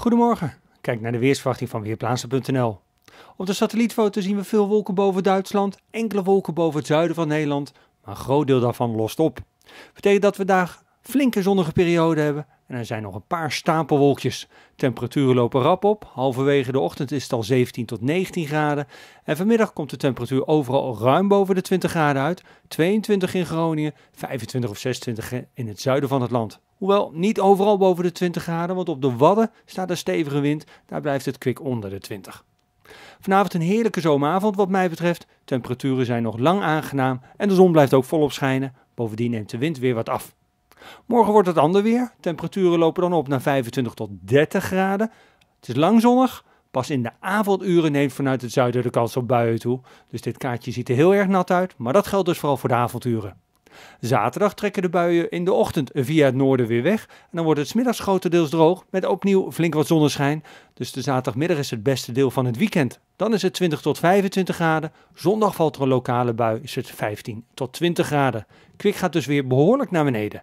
Goedemorgen, kijk naar de weersverwachting van Weerplaatsen.nl. Op de satellietfoto zien we veel wolken boven Duitsland, enkele wolken boven het zuiden van Nederland, maar een groot deel daarvan lost op. Betekent dat we daar flinke zonnige periode hebben en er zijn nog een paar stapelwolkjes. Temperaturen lopen rap op. Halverwege de ochtend is het al 17 tot 19 graden. En vanmiddag komt de temperatuur overal ruim boven de 20 graden uit. 22 in Groningen, 25 of 26 in het zuiden van het land. Hoewel niet overal boven de 20 graden, want op de Wadden staat een stevige wind. Daar blijft het kwik onder de 20. Vanavond een heerlijke zomeravond wat mij betreft. Temperaturen zijn nog lang aangenaam en de zon blijft ook volop schijnen. Bovendien neemt de wind weer wat af. Morgen wordt het ander weer. Temperaturen lopen dan op naar 25 tot 30 graden. Het is lang zonnig. Pas in de avonduren neemt vanuit het zuiden de kans op buien toe. Dus dit kaartje ziet er heel erg nat uit, maar dat geldt dus vooral voor de avonduren. Zaterdag trekken de buien in de ochtend via het noorden weer weg. En dan wordt het smiddags grotendeels droog met opnieuw flink wat zonneschijn. Dus de zaterdagmiddag is het beste deel van het weekend. Dan is het 20 tot 25 graden. Zondag valt er een lokale bui, is het 15 tot 20 graden. Kwik gaat dus weer behoorlijk naar beneden.